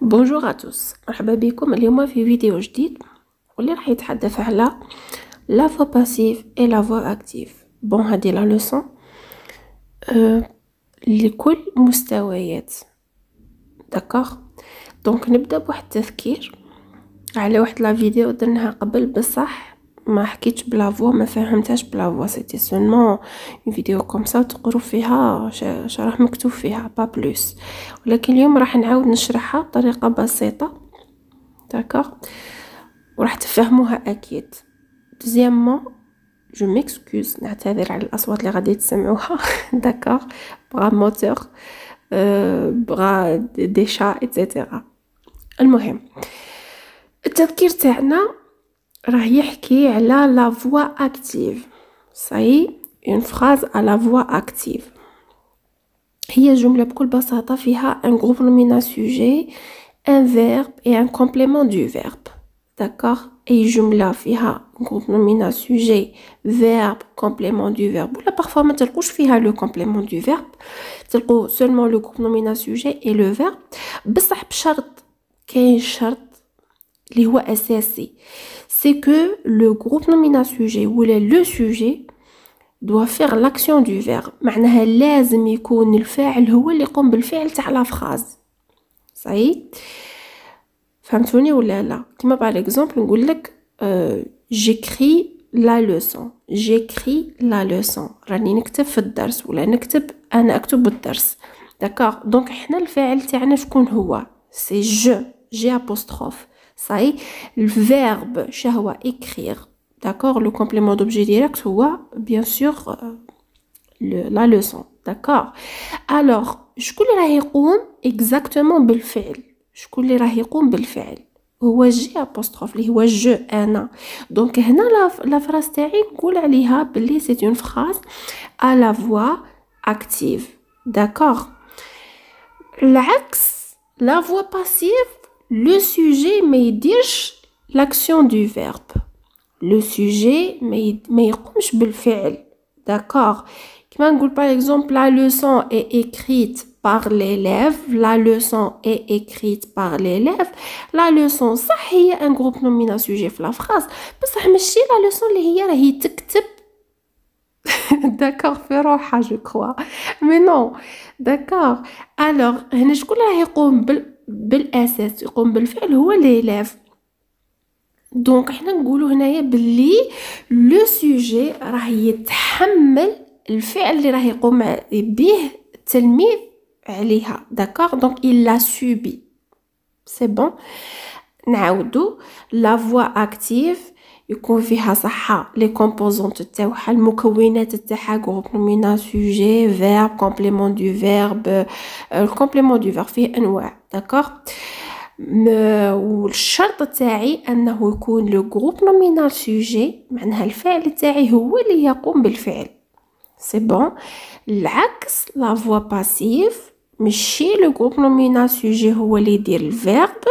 بونجور اتوس مرحبا بكم اليوم في فيديو جديد واللي راح يتحدث على لا فوا باسيف اي لا فوا اكتيف بون هادي لا لوسون euh, لكل مستويات دكاغ دونك نبدا بواحد التذكير على واحد لا فيديو درناها قبل بصح ما حكيتش بلا فوا ما فهمتهاش بلا فوا سيتي سولمون فيديو كوم سا تقرو فيها شرح مكتوب فيها با بلوس ولكن اليوم راح نعاود نشرحها بطريقه بسيطه داكوغ وراح تفهموها اكيد دوزيامون جو ميكسكوز نعتذر على الاصوات اللي غادي تسمعوها داكوغ بغا موتور آه، بغا دي شا المهم التذكير تاعنا Il va a la voix active, cest une phrase à la voix active. Il y a un groupe nominal sujet, un verbe et un complément du verbe. D'accord et phrase a un groupe nominal sujet, verbe complément du verbe. Parfois, on ne trouve pas le complément du verbe. c'est que seulement le groupe nominal sujet et le verbe. il y a une qui c'est que le groupe nominal sujet ou le sujet doit faire l'action du verbe معناها لازم يكون الفاعل هو اللي يقوم بالفعل تاع لا فراز صحيح فهمتوني ولا لا كيما باغ اكزومبل نقول لك جيكري لا لوسون جيكري لا لوسون راني نكتب في الدرس ولا نكتب انا اكتب الدرس داكوغ دونك حنا الفاعل تاعنا شكون هو سي جو جي ابوستروف ça le verbe, shahwa écrire, d'accord. Le complément d'objet direct, tu bien sûr euh, la leçon, d'accord. Alors, je la exactement bel fél. Je la hiroum bel fél. Houajie apostrophe je hena. Donc hena la phrase est, coule alihab beli. C'est une phrase à la voix active, d'accord. laxe, la voix passive le sujet dit l'action du verbe le sujet mais bel fait. d'accord par exemple la leçon est écrite par l'élève la leçon est écrite par l'élève la leçon ça, un groupe nominal sujet la phrase بصح ماشي la leçon elle y d'accord في je crois mais non d'accord alors je بالاساس يقوم بالفعل هو ليلاف دونك حنا نقولوا هنايا باللي لو سوجي راه يتحمل الفعل اللي راه يقوم به التلميذ عليها داكوغ دونك الا سوبي سي بون نعاودو لا فوا اكتيف Il convient à les composantes groupe nominal sujet, verbe, complément du verbe, euh، complément du verbe D'accord? Mais, le groupe nominal sujet, C'est bon? L'axe, la voix passive, mais le groupe nominal sujet, il le verbe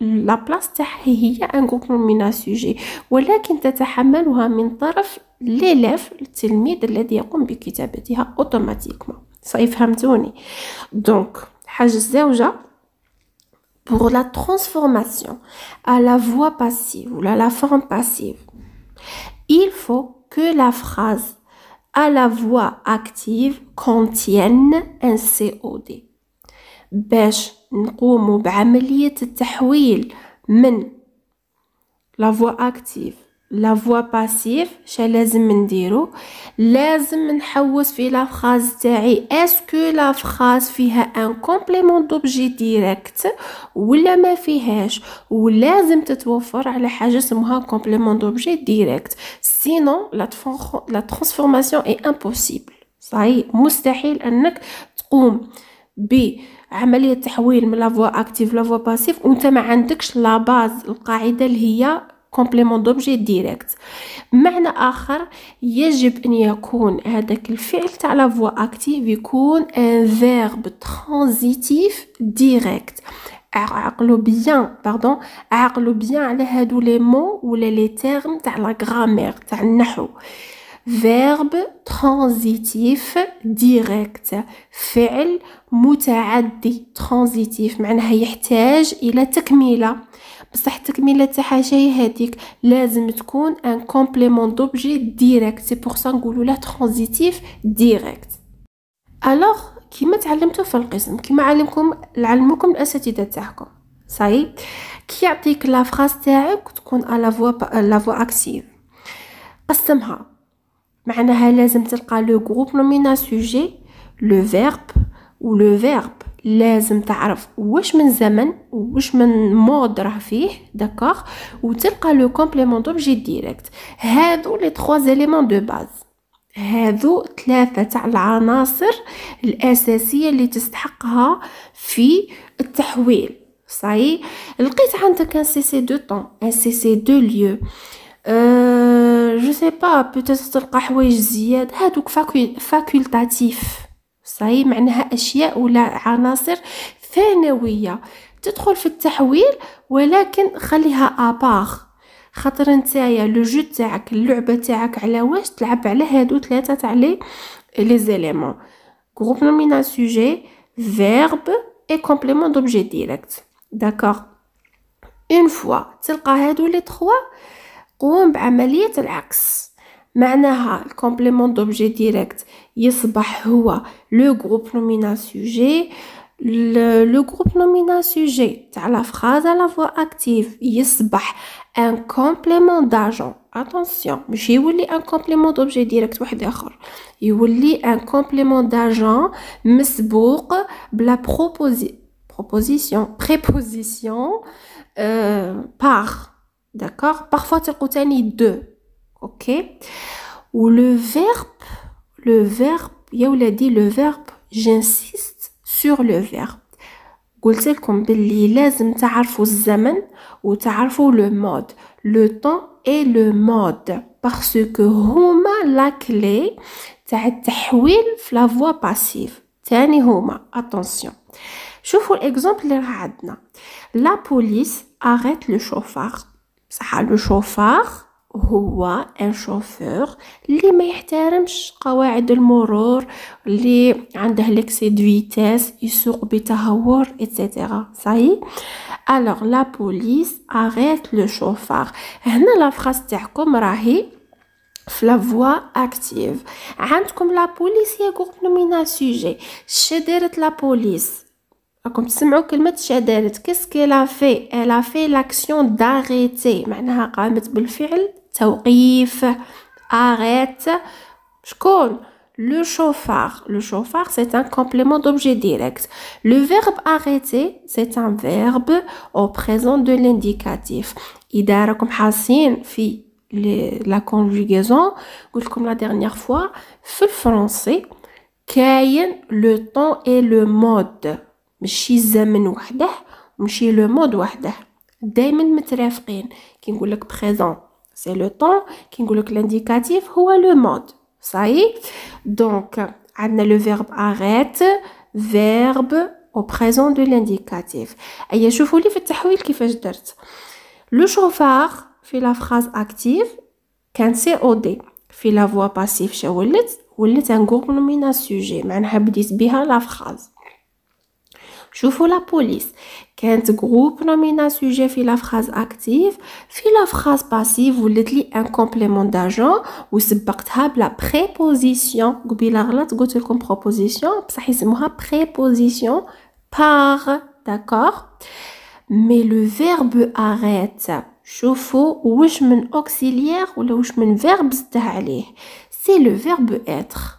La place تاعها هي ان de من Mais ولكن تتحملها من طرف la التلميذ الذي يقوم بكتابتها اوتوماتيكمون فهمتوني دونك pour la transformation à la voix passive ou à la forme passive il faut que la phrase à la voix active contienne un COD نقوم بعملية التحويل من لا فوا اكتيف لا فوا باسيف شا لازم نديرو لازم نحوس في لا فراز تاعي اسكو لا فراز فيها ان كومبليمون دوبجي ديريكت ولا ما فيهاش ولازم تتوفر على حاجه اسمها كومبليمون دوبجي ديريكت سينو لا لا ترانسفورماسيون اي امبوسيبل صحيح مستحيل انك تقوم ب عمليه تحويل من لافوا اكتيف لافوا باسيف وانت ما عندكش لا باز القاعده اللي هي كومبليمون دوبجي ديريكت بمعنى اخر يجب ان يكون هذاك الفعل تاع لا فوا اكتيف يكون ان فيرب ترانزيتيف ديريكت عقلو بيان باردون عقلو بيان على هادو لي مو ولا لي تيرم تاع لا غرامير تاع النحو فيرب ترانزيتيف ديريكت فعل متعدي ترانزيتيف معناها يحتاج الى تكمله بصح التكمله تاعها جاي هذيك لازم تكون ان كومبليمون دوبجي ديريكت سي بور سا نقولوا له ترانزيتيف ديريكت الوغ كيما تعلمتو في القسم كيما علمكم علمكم الاساتذه تاعكم صاي كي يعطيك لا فراس تاعك تكون على فوا با... لا فوا اكتيف قسمها معناها لازم تلقى لو غروب نومينا سوجي لو فيرب و لو فيرب لازم تعرف واش من زمن واش من مود راه فيه داكوغ وتلقى لو كومبليمون دوبجي ديريكت هادو لي تخوا زيليمون دو باز هادو ثلاثة تاع العناصر الأساسية اللي تستحقها في التحويل صاي لقيت عندك ان سي سي دو طون ان سي سي دو ليو أه جو سي با بوتيت تلقى حوايج زياد هادوك فاكولتاتيف صاي معناها اشياء ولا عناصر ثانويه تدخل في التحويل ولكن خليها ابار خاطر نتايا لو جو تاعك اللعبه تاعك على واش تلعب على هادو ثلاثه تاع لي لي زيليمون غروب نومينا سوجي فيرب اي كومبليمون دوبجي ديريكت داكوغ اون فوا تلقى هادو لي 3 on fait l'axe, le complément d'objet direct yes le groupe nominal sujet le groupe nominal sujet تاع la phrase à la voix active yes un complément d'agent attention j'ai يولي un complément d'objet direct واحد اخر yoli un complément d'agent مسبوق la proposition proposition préposition euh, par D'accord Parfois, tu تلقوا deux. OK Ou le verbe, le verbe, يا dit le verbe, j'insiste sur le verbe. قلت vous باللي لازم تعرفوا الزمن وتعرفوا le mode, le temps et le mode parce que rouma la clé تاع التحويل في la voix passive. تاني هما attention. شوفوا l'exemple اللي عندنا. La police arrête le chauffard صح لو شوفار هو ان شوفور اللي ما يحترمش قواعد المرور اللي عنده ليكسي دو فيتاس يسوق بتهور اتسيتيرا صاي الوغ لا بوليس اريت لو شوفار هنا لا فراس تاعكم راهي في لا فوا اكتيف عندكم لا بوليس هي غوغ نومينا سوجي شدرت لا بوليس Comme Qu'est-ce qu'elle a fait? Elle a fait l'action d'arrêter. elle a fait le Le chauffard. Le chauffard, c'est un complément d'objet direct. Le verbe arrêter, c'est un verbe au présent de l'indicatif. Il y a un la conjugaison. Comme la dernière fois, le français. Le temps et le mode. مشي الزمن وحده ومشي لو مود وحده دائما مترافقين كي نقول لك بريزون سي لو طون كي نقول لك لانديكاتيف هو لو مود صاي دونك عندنا لو فيرب اريت فيرب او بريزون دو لانديكاتيف ايا شوفوا لي في التحويل كيفاش درت لو شوفار في لا فراز اكتيف كان سي او دي في لا فوا باسيف شا ولات ان غوغ سوجي معناها بديت بها لا فراز Je la police Quand le groupe nomine un sujet, fil la phrase active, fil la phrase passive, vous un complément d'agent, ou c'est par que la préposition. Quand tu proposition. la préposition, préposition par, d'accord? Mais le verbe arrête, chauffe ou je auxiliaire, ou je verbe verbe C'est le verbe être.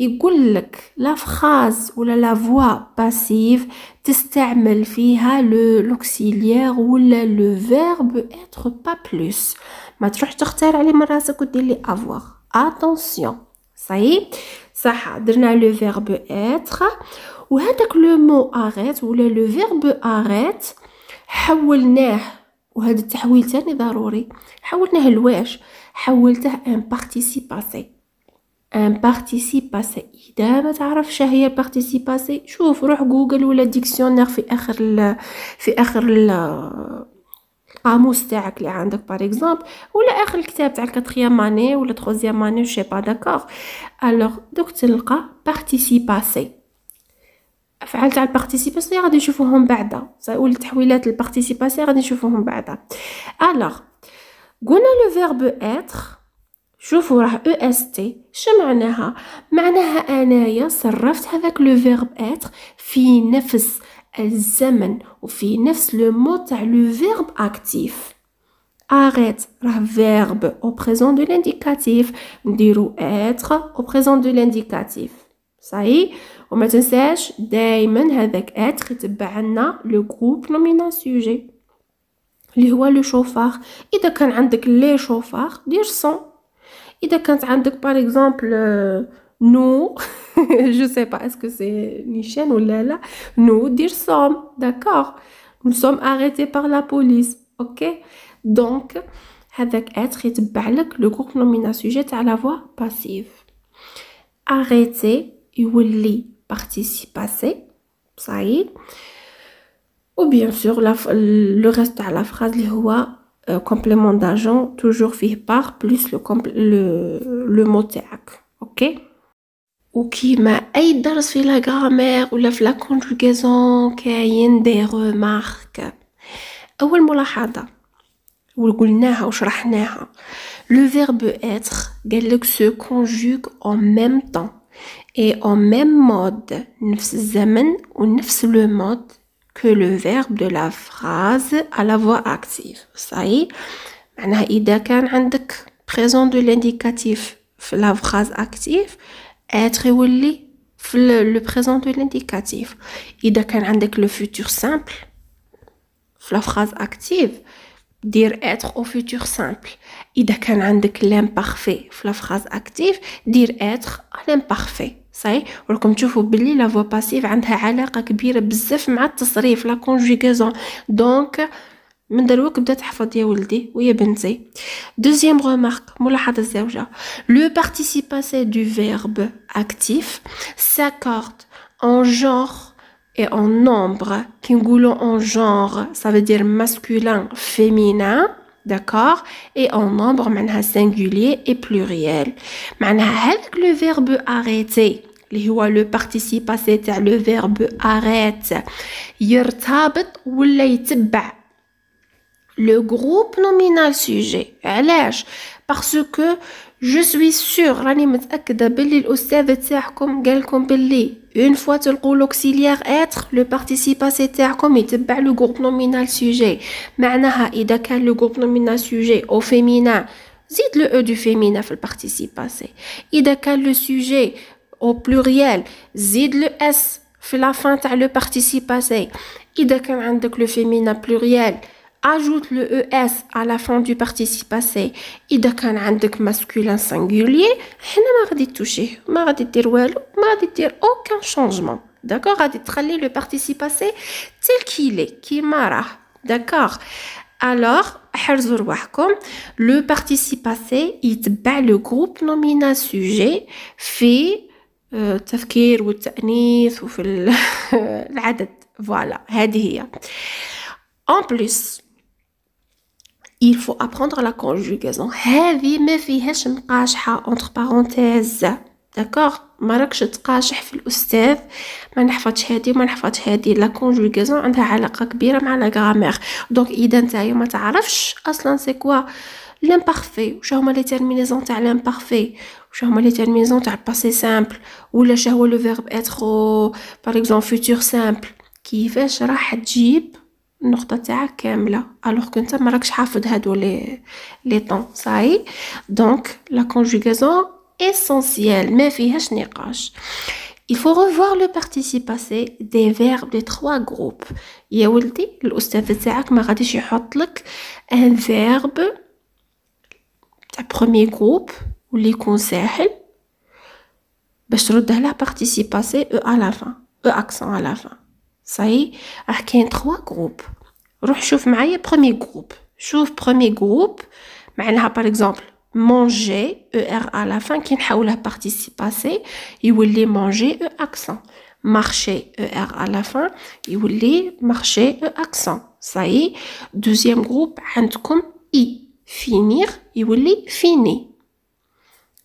يقول لك لا فخاز ولا لا فوا باسيف تستعمل فيها لو لوكسيليير ولا لو فيرب اتر با بلوس ما تروح تختار عليه من راسك ودير لي افوار اتونسيون صاي صح درنا لو فيرب اتر وهذاك لو مو اريت ولا لو فيرب اريت حولناه وهذا التحويل تاني ضروري حولناه لواش حولته ان بارتيسيب ان بارتيسي باسي اذا ما تعرفش هي بارتيسي باسي شوف روح جوجل ولا ديكسيونير في اخر ال في اخر القاموس تاعك اللي عندك بار اكزومبل ولا اخر الكتاب تاع الكاتريام اني ولا تروزيام اني شي با داكور الوغ دوك تلقى بارتيسي باسي افعال تاع البارتيسيباسيون غادي نشوفوهم بعدا تحويلات البارتيسيباسيون غادي نشوفوهم بعدا الوغ قلنا لو فيرب اتر شوفوا راه او اس تي معناها معناها انايا صرفت هذاك لو فيرب اتر في نفس الزمن وفي نفس لو مو تاع لو فيرب اكتيف اريت راه فيرب او بريزون دو لانديكاتيف نديرو اتر او بريزون دو لانديكاتيف صاي وما تنساش دائما هذاك اتر يتبع لنا لو غروب نومينال سوجي اللي هو لو شوفار اذا كان عندك لي شوفار دير سون Et quand donc, par exemple, nous, euh, je ne sais pas, est-ce que c'est Nichelle ou Léla, nous, disons sommes, d'accord, nous sommes arrêtés par la police, ok? Donc, avec être, il est bel, le groupe nominatif, sujet à la voix passive. Arrêter, il veut li participer, c'est ça. Ou bien sûr, le reste à la phrase, les rois. Euh, complément d'agent toujours fait par plus le le mot théâtre ok ou qui m'a aidé dans la grammaire ou la conjugaison qui a des remarques ou le ou le ou le le verbe être se conjugue en même temps et en même mode seulement ou le mode que le verbe de la phrase à la voix active. Ça y est. عندك présent de l'indicatif la phrase active être ou le présent de l'indicatif. il kan عندك le futur simple la phrase active dire être au futur simple. il kan عندك l'imparfait la phrase active dire être à l'imparfait. صحيح راكم تشوفوا باللي لا فوا باسيف عندها علاقه كبيره بزاف مع التصريف لا كونجيغيزون دونك من دروك بدا تحفظ يا ولدي ويا بنتي دوزيام غومارك ملاحظه الزوجه لو بارتيسيباسي دو فيرب اكتيف ساكورد en genre et en nombre. Kingulo en genre, ça veut dire masculin, féminin, d'accord Et en nombre, manha singulier et pluriel. Manha le verbe arrêter. Le participe passé à le verbe arrête. Le groupe nominal sujet. Parce que je suis sûre qu'une fois que l'auxiliaire être, le participe passé est à le groupe nominal sujet. il a le groupe nominal sujet au féminin. Zit le e du féminin fait le participe passé. Il le sujet au pluriel zide le S à la fin تاع le participe passé اذا كان le féminin pluriel ajoute le es à la fin du participe passé اذا masculin singulier حنا ma غادي تtoucher ma غادي دير ma aucun changement d'accord à détraler le participe passé tel qu'il est qui d'accord alors حرزوا le participe passé يتبع le groupe nominal sujet fait التفكير والتأنيث وفي العدد فوالا هذه هي en plus il faut apprendre la conjugaison هذه ما فيهاش مقاشحة entre parenthèses داكوغ ما راكش تقاشح في الاستاذ ما نحفظش هذه وما نحفظش هذه لا كونجوغيزون عندها علاقه كبيره مع لا غرامير دونك اذا نتايا ما تعرفش اصلا سي كوا لامبارفي واش هما لي تيرمينيزون تاع لامبارفي Je moi les terminaisons tu as le passé simple ou le verbe être par exemple futur simple qui fait je rah tjib النقطه تاعك كامله alors que tu ne راكش حافظ هادو لي temps ça y est donc la conjugaison essentielle mais فيهاش نقاش il faut revoir le participe passé des verbes des trois groupes يا ولدي الاستاذ تاعك ما غاديش un verbe premier groupe ou les conseils, parce que je vais participer à à la fin, E accent à la fin. Ça y a trois groupes. Je premier groupe. Je premier groupe, mais il a par exemple mangé ER e, e, e, à la fin, il a participé, il a manger E accent. Marcher ER à la fin, il a marcher E accent. Ça y Deuxième groupe, il i finir. il a finir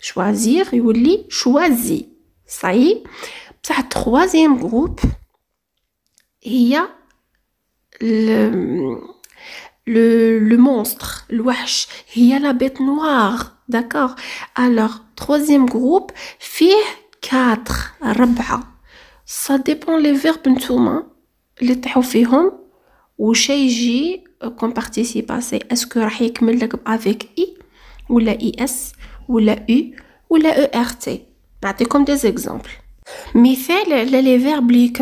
choisir il ça choisi est. Troisième troisième il y le, le monstre, le il y a la bête noire, d'accord Alors, troisième groupe, fait quatre, Ça dépend les verbes ntouma, hein. les tahofihom, ou shayji, qu'on euh, participe, c'est est-ce que rahi avec i, ou la is, ou la U ou la ERT. C'est bah, comme des exemples. Mais il y a des verbes qui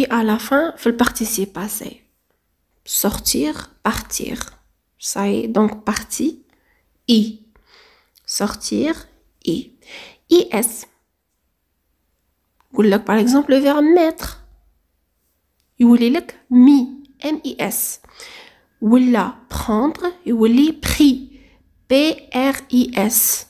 I à la fin. Il le participer à Sortir, partir. Ça est. Donc, parti I. Sortir, I. IS. Par exemple, le verbe mettre. Il y a mis. M-I-S. Il y prendre. Il y pris. P-R-I-S.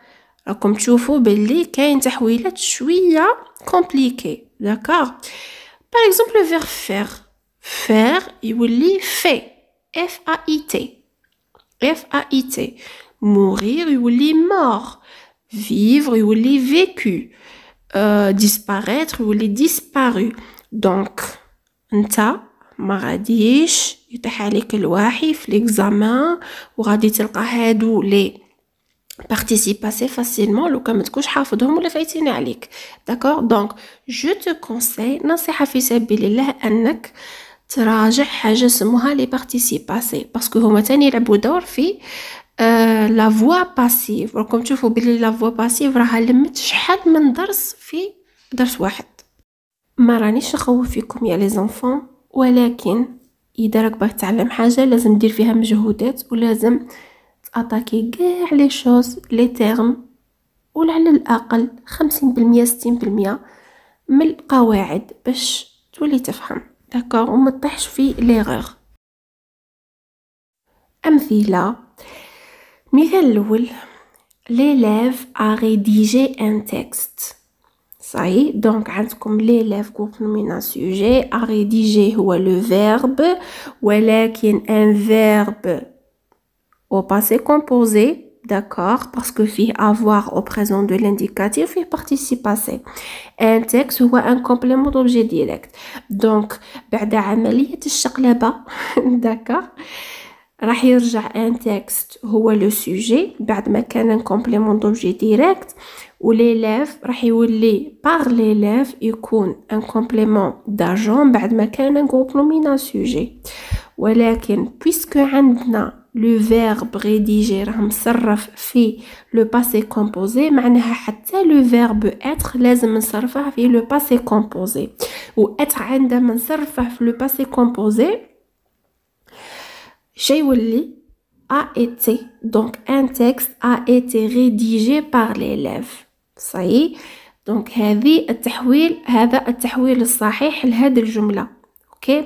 Alors, comme tu veux, ben, y quest des qu'il y a? Compliqué. D'accord? Par exemple, le verbe faire. Faire, il veut dire faire. F-A-I-T. F-A-I-T. Mourir, il veut dire mort. Vivre, il veut dire vécu. Euh, disparaître, il veut dire disparu. Donc, n'ta, maradish, il el fait l'examen, ou radit el haidou, les, participe assez facilement لو كان تكونش حافظهم ولا فايتين عليك داكوغ دونك جو تو كونساي نصيحه في سبيل الله انك تراجع حاجه سموها لي بارتيسيب باسي باسكو هما تاني يلعبوا دور في لا فوا باسيف راكم تشوفوا بلي لا فوا باسيف راها لمت شحال من درس في درس واحد ما رانيش نخوف فيكم يا لي زونفون ولكن اذا راك باغي تعلم حاجه لازم دير فيها مجهودات ولازم اتاكي كاع لي شوز لي تيرم ولا على الاقل خمسين بالمية ستين بالمية من القواعد باش تولي تفهم داكوغ وما تطيحش في ليغور امثله مثال الاول ليليف ا ريديجي ان تيكست صاي دونك عندكم ليليف كوبل من سوجي ا ريديجي هو لو فيرب ولكن ان فيرب au passé composé D'accord Parce que fait avoir au présent de l'indicatif fait participe passé. Un texte ou un complément d'objet direct. Donc, بعد عملية الشقلبة, d'accord راح يرجع un texte هو le sujet بعد ما كان un complément d'objet direct ou راح يولي par l'élève يكون un complément d'agent بعد ما كان un groupe nominal sujet ولكن puisque عندنا le verbe rédiger fait le passé composé le verbe être لازم نصرفه في le passé composé ou être عندما نصرفه في le passé composé ولي a été donc un texte a été rédigé par l'élève ça y est donc هذه التحويل هذا التحويل الصحيح لهذه الجمله اوكي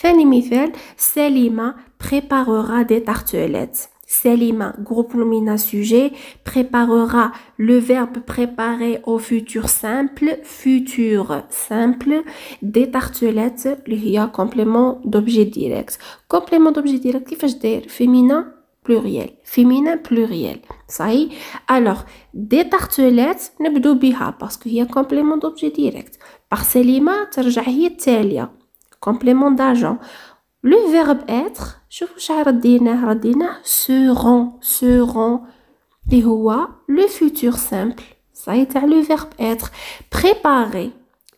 ثاني مثال سليمه préparera des tartelettes. Selima, groupe nomina sujet, préparera le verbe préparer au futur simple, futur simple, des tartelettes, il y a complément d'objet direct. Complément d'objet direct, je féminin, pluriel. Féminin, pluriel. Ça y Alors, des tartelettes, il parce qu'il y a complément d'objet direct. Par Selima, ترجع هي Complément d'agent. Le verbe être, je vous jardina, se rend, se rend. Et le futur simple, ça a le verbe être. Préparer,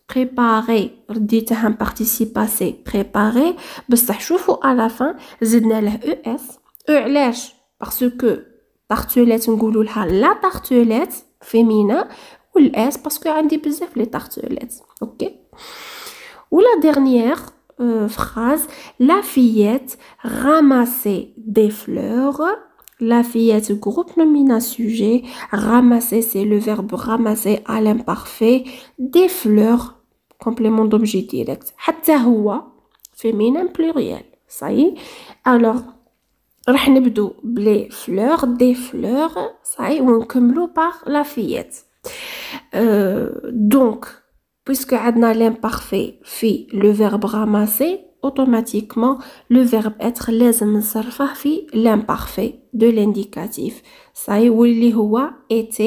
préparer, dit un participe passé, préparer. Mais ça, à la fin, es, S, parce que tartelette, n'goulou la tartelette, féminin, ou S, parce que dit plus les tartelettes. Ok? Ou la dernière, phrase, la fillette ramassait des fleurs. La fillette, groupe nominal sujet, ramasser, c'est le verbe ramasser à l'imparfait, des fleurs, complément d'objet direct. Hatta féminin pluriel. Ça y est. Alors, راح des fleurs. Ça y on ça par par la fillette. Euh, donc puisque عندنا l'imparfait في le verbe ramasser automatiquement le verbe être لازم نصرفه في l'imparfait de l'indicatif ça y est هو était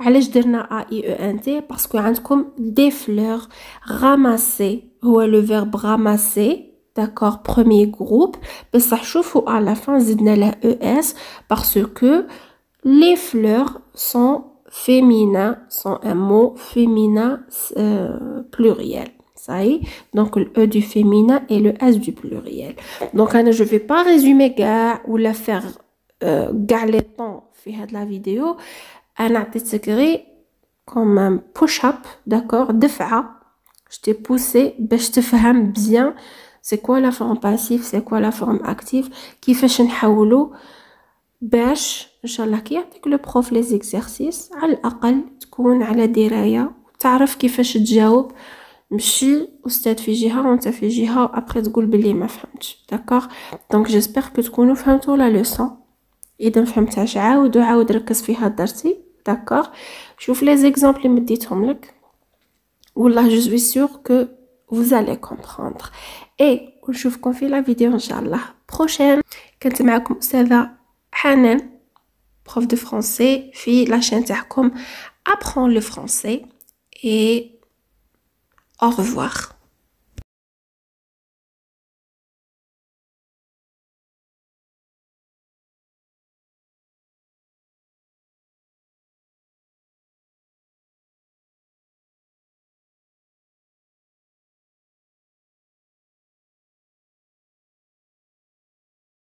علاش درنا a i e n t Parce y عندكم des fleurs ramassé هو le verbe ramasser D'accord, premier groupe. Mais ça chauffe à la fin, zidna la ES parce que les fleurs sont féminin sont un mot féminin euh, pluriel. Ça y est. Donc, le E du féminin et le S du pluriel. Donc, je ne vais pas résumer gars ou la faire euh, Faire de la vidéo. te t'écrit comme un push-up, d'accord, faire. Je t'ai poussé, ben, je te fais bien. C'est quoi la forme passive, c'est quoi la forme active, qui fait que باش ان شاء الله كي يعطيك لو بروف لي زيكسيرسيس على الاقل تكون على درايه وتعرف كيفاش تجاوب ماشي استاذ في جهه وانت في جهه وابري تقول بلي ما فهمتش داكوغ دونك جيسبر كو تكونوا فهمتوا لا لوسون اذا فهمتهاش عاود وعاود ركز فيها درتي داكوغ شوف لي زيكزامبل اللي مديتهم لك والله جو سوي سيغ كو vous allez comprendre et se في لا فيديو ان شاء الله بروشين كنت معكم استاذه Hanan, prof de français, fille, la chaîne apprend le français et au revoir.